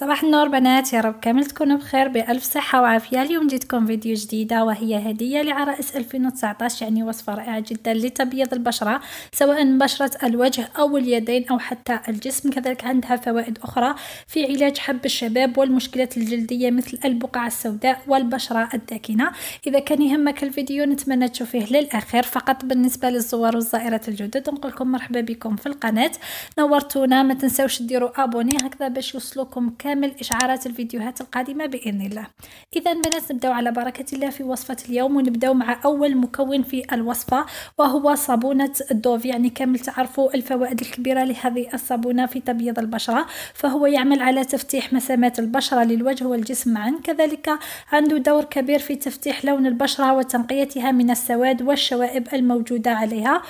صباح النور بنات يا رب كامل تكونوا بخير بألف صحة وعافية اليوم جيتكم فيديو جديدة وهي هدية لعرائس 2019 يعني وصفة رائعة جدا لتبيض البشرة سواء بشرة الوجه أو اليدين أو حتى الجسم كذلك عندها فوائد أخرى في علاج حب الشباب والمشكلات الجلدية مثل البقع السوداء والبشرة الداكنة إذا كان يهمك الفيديو نتمنى تشوفيه للأخير فقط بالنسبة للزوار والزائرات الجدد نقول لكم مرحبا بكم في القناة نورتونا ما تنسوش تديروا أبوني هكذا باش يوصلوكم كامل إشعارات الفيديوهات القادمة بإذن الله إذا بنات نبداو على بركة الله في وصفة اليوم ونبداو مع أول مكون في الوصفة وهو صابونة الدوف يعني كامل تعرفوا الفوائد الكبيرة لهذه الصابونة في تبييض البشرة فهو يعمل على تفتيح مسامات البشرة للوجه والجسم معا كذلك عنده دور كبير في تفتيح لون البشرة وتنقيتها من السواد والشوائب الموجودة عليها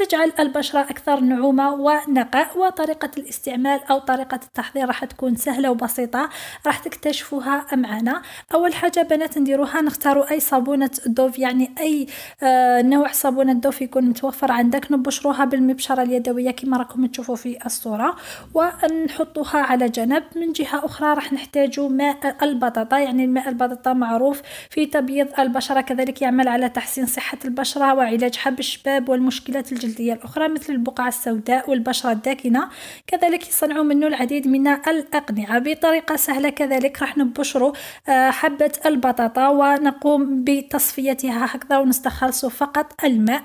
وتجعل البشرة أكثر نعومة ونقاء وطريقة الاستعمال أو طريقة التحضير راح تكون سهلة وبسيطة راح تكتشفوها معنا أول حاجة بنات نديروها نختاروا أي صابونة دوف يعني أي آه، نوع صابونة دوف يكون متوفر عندك نبشروها بالمبشرة اليدوية كما راكم تشوفوا في الصورة ونحطوها على جنب من جهة أخرى راح نحتاجوا ماء البطاطا يعني الماء البطاطا معروف في تبييض البشرة كذلك يعمل على تحسين صحة البشرة حب الشباب والمشكلات الجديدة الجلدية الأخرى مثل البقع السوداء والبشرة الداكنة كذلك يصنعوا منه العديد من الأقنعة بطريقة سهلة كذلك راح نبشروا آه، حبة البطاطا ونقوم بتصفيتها هكذا ونستخلص فقط الماء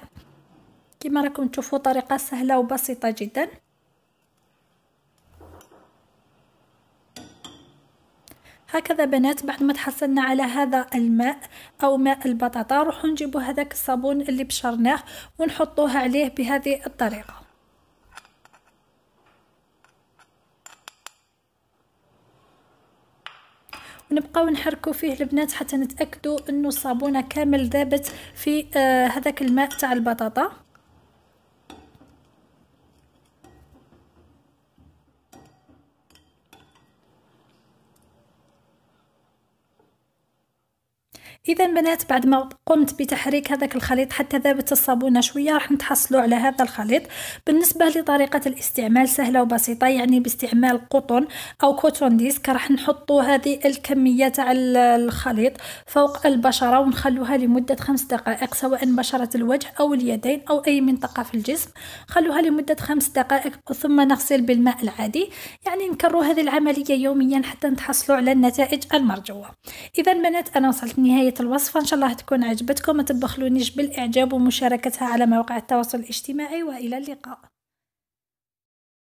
كما راكم تشوفوا طريقة سهلة وبسيطة جداً هكذا بنات بعد ما تحصلنا على هذا الماء او ماء البطاطا نروحو نجيبو هذاك الصابون اللي بشرناه ونحطوه عليه بهذه الطريقه ونبقاو نحركو فيه البنات حتى نتاكدوا انه الصابونه كامل ذابت في آه هذاك الماء تاع البطاطا اذا بنات بعد ما قمت بتحريك هذاك الخليط حتى ذابت الصابونه شويه راح نتحصلوا على هذا الخليط بالنسبه لطريقه الاستعمال سهله وبسيطه يعني باستعمال قطن او كوتون ديسك راح نحطوا هذه الكميه تاع الخليط فوق البشره ونخلوها لمده خمس دقائق سواء بشره الوجه او اليدين او اي منطقه في الجسم خلوها لمده خمس دقائق ثم نغسل بالماء العادي يعني نكرروا هذه العمليه يوميا حتى نتحصلوا على النتائج المرجوه اذا بنات انا وصلت نهايه بقية الوصفة إن شاء الله تكون عجبتكم ما تبخلونيش بالإعجاب ومشاركتها على مواقع التواصل الاجتماعي وإلى اللقاء